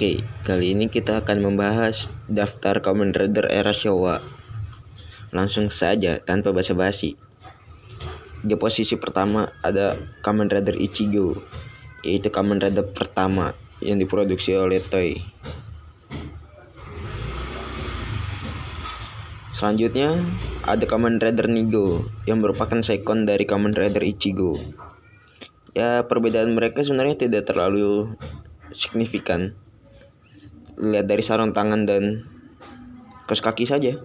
Oke, kali ini kita akan membahas daftar Kamen Rider era Showa. Langsung saja, tanpa basa-basi. Di posisi pertama ada Kamen Rider Ichigo, yaitu Kamen Rider pertama yang diproduksi oleh Toei. Selanjutnya ada Kamen Rider Nigo yang merupakan second dari Kamen Rider Ichigo. Ya perbedaan mereka sebenarnya tidak terlalu signifikan lihat dari sarung tangan dan kaos kaki saja.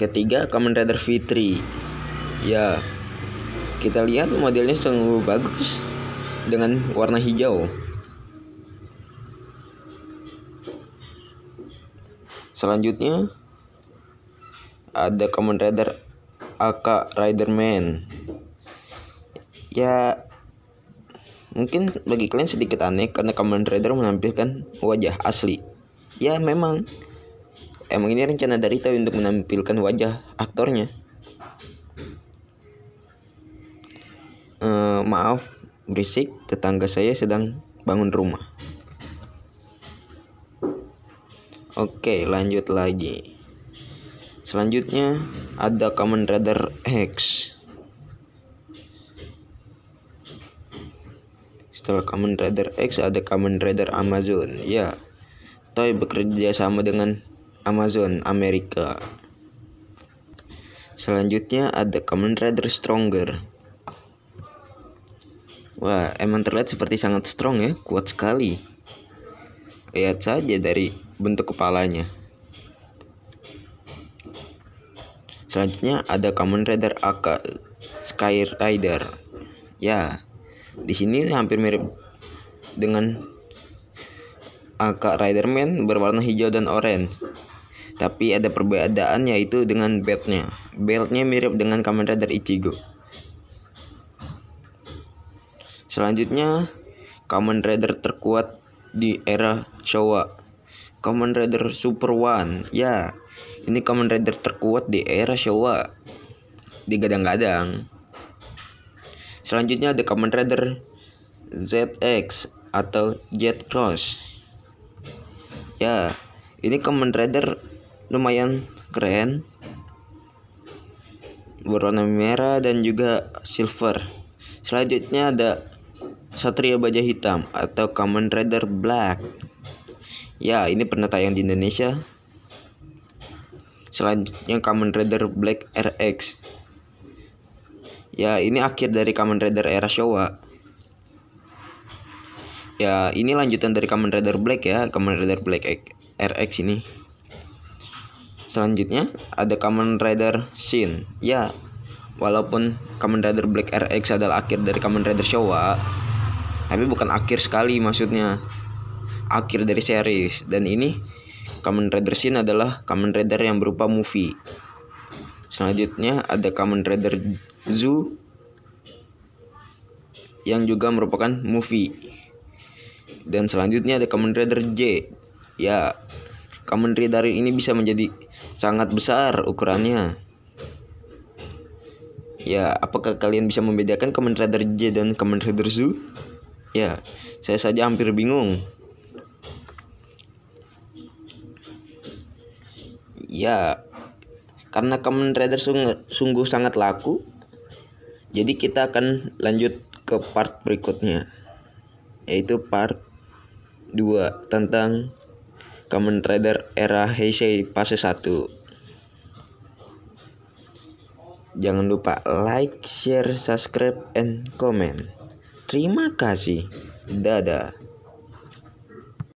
Ketiga, Kamen Rider Fitri. Ya, kita lihat modelnya sungguh bagus dengan warna hijau. Selanjutnya ada Kamen Rider AK Rider Ya Mungkin bagi kalian sedikit aneh karena Kamen Rider menampilkan wajah asli. Ya memang, emang ini rencana dari Toei untuk menampilkan wajah aktornya. E, maaf, berisik, tetangga saya sedang bangun rumah. Oke, lanjut lagi. Selanjutnya ada Kamen Rider Hex. setelah Kamen Rider X ada Kamen Rider Amazon. Ya, toy bekerja sama dengan Amazon Amerika. Selanjutnya ada Kamen Rider Stronger. Wah, emang terlihat seperti sangat strong ya, kuat sekali. Lihat saja dari bentuk kepalanya. Selanjutnya ada Kamen Rider Aka Sky Rider. Ya, di sini hampir mirip dengan ah, Aka Riderman berwarna hijau dan orange. Tapi ada perbedaan yaitu dengan beltnya. Beltnya mirip dengan Kamen Rider Ichigo. Selanjutnya, Kamen Rider terkuat di era Showa. Kamen Rider Super One. Ya, ini Kamen Rider terkuat di era Showa. Digadang-gadang. Selanjutnya ada Kamen Rider ZX atau Jet Cross. Ya, ini Kamen Rider lumayan keren. Berwarna merah dan juga silver. Selanjutnya ada Satria Baja Hitam atau Kamen Rider Black. Ya, ini pernah tayang di Indonesia. Selanjutnya Kamen Rider Black RX Ya, ini akhir dari Kamen Rider era Showa. Ya, ini lanjutan dari Kamen Rider Black ya, Kamen Rider Black RX ini. Selanjutnya ada Kamen Rider Shin. Ya, walaupun Kamen Rider Black RX adalah akhir dari Kamen Rider Showa, tapi bukan akhir sekali maksudnya. Akhir dari series dan ini Kamen Rider Shin adalah Kamen Rider yang berupa movie. Selanjutnya ada Kamen Rider Zoo yang juga merupakan movie. Dan selanjutnya ada Kamen Rider J. Ya, Kamen Rider ini bisa menjadi sangat besar ukurannya. Ya, apakah kalian bisa membedakan Kamen Rider J dan Kamen Rider Zoo? Ya, saya saja hampir bingung. Ya, karena Kamen Rider sungguh, sangat laku, jadi kita akan lanjut ke part berikutnya, yaitu part 2 tentang Kamen Rider era Heisei fase 1. Jangan lupa like, share, subscribe, and comment. Terima kasih. Dadah.